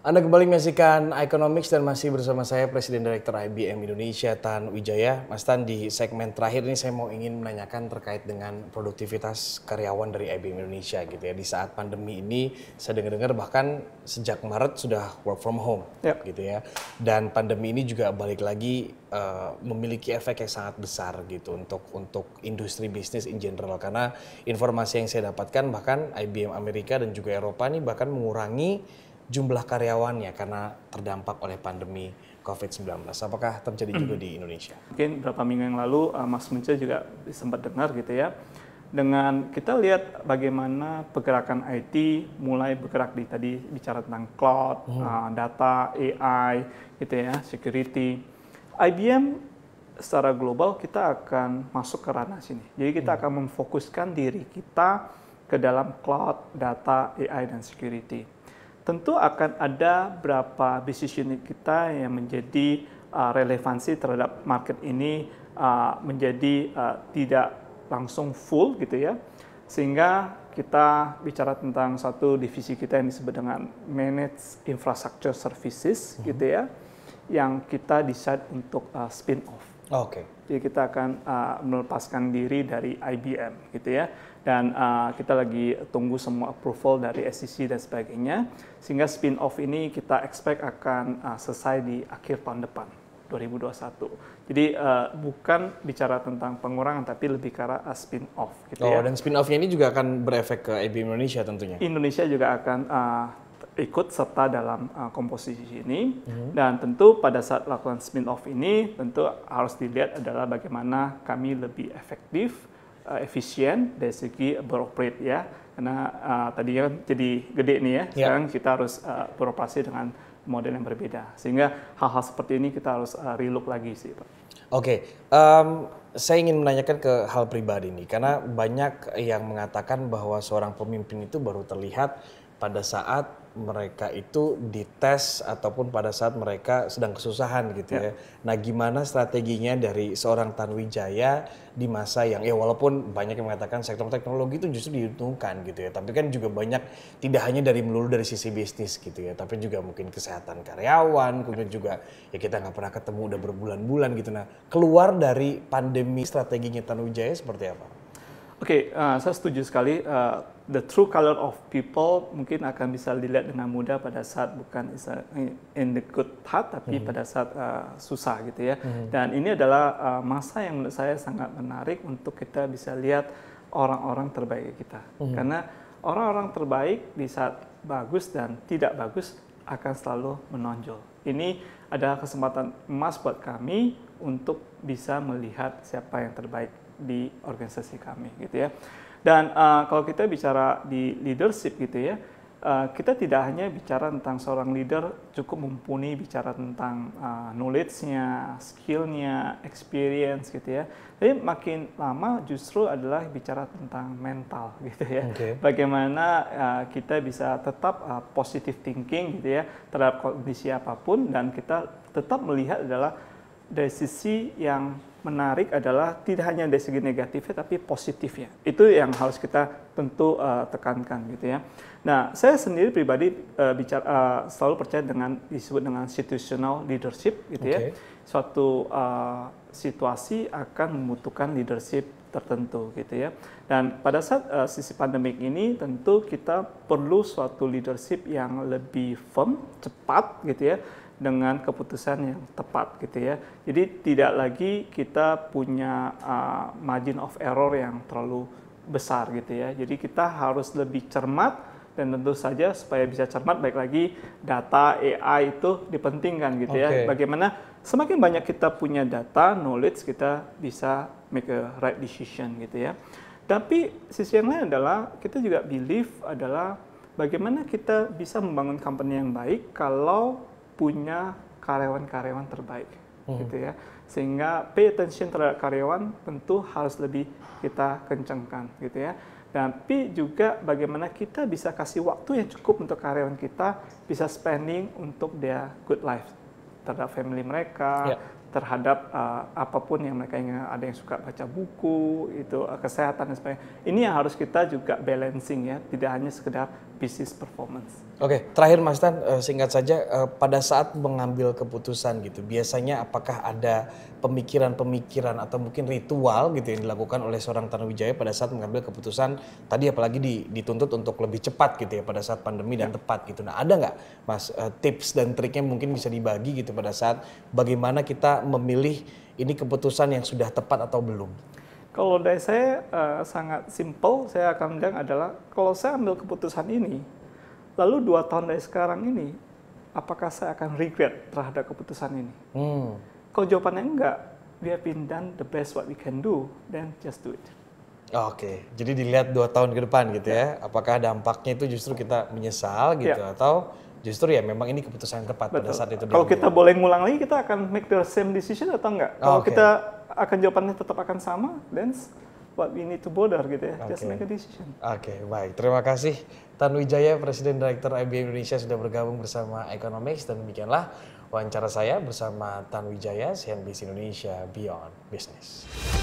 Anda kembali menyaksikan Economics dan masih bersama saya Presiden Direktur IBM Indonesia Tan Wijaya. Mas Tan di segmen terakhir ini saya mau ingin menanyakan terkait dengan produktivitas karyawan dari IBM Indonesia gitu ya. Di saat pandemi ini saya dengar-dengar bahkan sejak Maret sudah work from home yep. Ya. gitu ya. Dan pandemi ini juga balik lagi uh, memiliki efek yang sangat besar gitu untuk untuk industri bisnis in general karena informasi yang saya dapatkan bahkan IBM Amerika dan juga Eropa nih bahkan mengurangi jumlah karyawannya karena terdampak oleh pandemi COVID-19. Apakah terjadi juga hmm. di Indonesia? Mungkin beberapa minggu yang lalu uh, Mas Munca juga sempat dengar gitu ya. Dengan kita lihat bagaimana pergerakan IT mulai bergerak di tadi bicara tentang cloud, hmm. Uh, data, AI, gitu ya, security. IBM secara global kita akan masuk ke ranah sini. Jadi kita hmm. akan memfokuskan diri kita ke dalam cloud, data, AI dan security tentu akan ada berapa bisnis unit kita yang menjadi uh, relevansi terhadap market ini uh, menjadi uh, tidak langsung full gitu ya. Sehingga kita bicara tentang satu divisi kita yang disebut dengan manage Infrastructure Services mm -hmm. gitu ya yang kita decide untuk uh, spin off. Oke. Okay. Jadi kita akan uh, melepaskan diri dari IBM gitu ya. Dan uh, kita lagi tunggu semua approval dari SEC dan sebagainya. Sehingga spin-off ini kita expect akan uh, selesai di akhir tahun depan. 2021. Jadi uh, bukan bicara tentang pengurangan tapi lebih ke arah spin off gitu oh, ya. dan spin offnya ini juga akan berefek ke IBM Indonesia tentunya. Indonesia juga akan uh, ikut serta dalam uh, komposisi ini hmm. dan tentu pada saat lakukan spin off ini tentu harus dilihat adalah bagaimana kami lebih efektif uh, efisien dari segi beroperate ya karena uh, tadinya kan jadi gede nih ya, ya. sekarang yeah. kita harus uh, beroperasi dengan model yang berbeda sehingga hal-hal seperti ini kita harus uh, relook lagi sih pak. Oke, okay. um, saya ingin menanyakan ke hal pribadi nih, karena banyak yang mengatakan bahwa seorang pemimpin itu baru terlihat pada saat mereka itu dites ataupun pada saat mereka sedang kesusahan gitu ya. ya. Nah, gimana strateginya dari seorang Tanwijaya di masa yang ya walaupun banyak yang mengatakan sektor teknologi itu justru diuntungkan gitu ya, tapi kan juga banyak tidak hanya dari melulu dari sisi bisnis gitu ya, tapi juga mungkin kesehatan karyawan, kemudian juga ya kita nggak pernah ketemu udah berbulan-bulan gitu. Nah, keluar dari pandemi strateginya Tanwijaya seperti apa? Oke, okay, uh, eh, saya setuju sekali. Uh, the true color of people mungkin akan bisa dilihat dengan mudah pada saat bukan in the good part, tapi -hmm. pada saat uh, susah gitu ya. -hmm. Dan ini adalah uh, masa yang menurut saya sangat menarik untuk kita bisa lihat orang-orang terbaik kita. -hmm. Karena orang-orang terbaik di saat bagus dan tidak bagus akan selalu menonjol. Ini adalah kesempatan emas buat kami untuk bisa melihat siapa yang terbaik di organisasi kami gitu ya. Dan uh, kalau kita bicara di leadership gitu ya, uh, kita tidak hanya bicara tentang seorang leader cukup mumpuni bicara tentang uh, knowledge-nya, skill-nya, experience gitu ya. Tapi makin lama justru adalah bicara tentang mental gitu ya. Okay. Bagaimana uh, kita bisa tetap uh, positive thinking gitu ya terhadap kondisi apapun dan kita tetap melihat adalah dari sisi yang menarik adalah tidak hanya dari segi negatifnya tapi positifnya. Itu yang harus kita tentu uh, tekankan gitu ya. Nah, saya sendiri pribadi uh, bicara uh, selalu percaya dengan disebut dengan situational leadership gitu okay. ya. Suatu uh, situasi akan membutuhkan leadership tertentu gitu ya. Dan pada saat uh, sisi pandemik ini tentu kita perlu suatu leadership yang lebih firm, cepat gitu ya dengan keputusan yang tepat gitu ya. Jadi tidak lagi kita punya uh, margin of error yang terlalu besar gitu ya. Jadi kita harus lebih cermat dan tentu saja supaya bisa cermat baik lagi data AI itu dipentingkan gitu okay. ya. Bagaimana semakin banyak kita punya data, knowledge kita bisa make a right decision gitu ya. Tapi sisi yang lain adalah kita juga believe adalah bagaimana kita bisa membangun company yang baik kalau punya karyawan-karyawan terbaik hmm. gitu ya sehingga pay attention terhadap karyawan tentu harus lebih kita kencangkan gitu ya tapi juga bagaimana kita bisa kasih waktu yang cukup untuk karyawan kita bisa spending untuk dia good life terhadap family mereka yeah. terhadap uh, apapun yang mereka ingin ada yang suka baca buku itu uh, kesehatan dan sebagainya ini yang harus kita juga balancing ya tidak hanya sekedar business performance. Oke, okay, terakhir Mas Tan, eh, singkat saja, eh, pada saat mengambil keputusan gitu, biasanya apakah ada pemikiran-pemikiran atau mungkin ritual gitu yang dilakukan oleh seorang Tanuwijaya pada saat mengambil keputusan tadi apalagi dituntut untuk lebih cepat gitu ya pada saat pandemi dan ya. tepat gitu. Nah ada nggak Mas eh, tips dan triknya mungkin bisa dibagi gitu pada saat bagaimana kita memilih ini keputusan yang sudah tepat atau belum? Kalau dari saya uh, sangat simple, saya akan bilang adalah kalau saya ambil keputusan ini, lalu dua tahun dari sekarang ini, apakah saya akan regret terhadap keputusan ini? Hmm. Kalau jawabannya enggak, we have been done the best what we can do, then just do it. Oke, okay. jadi dilihat dua tahun ke depan gitu yeah. ya, apakah dampaknya itu justru kita menyesal ya. gitu yeah. atau justru ya memang ini keputusan yang tepat Betul. pada saat itu. Kalau kita boleh ngulang lagi, kita akan make the same decision atau enggak? Kalau okay. kita akan jawabannya tetap akan sama, then what we need to bother gitu ya. Okay. Just make a decision. Oke, okay, baik. Terima kasih Tan Wijaya, Presiden Direktur IBM Indonesia sudah bergabung bersama Economics dan demikianlah wawancara saya bersama Tan Wijaya, CNBC Indonesia Beyond Business.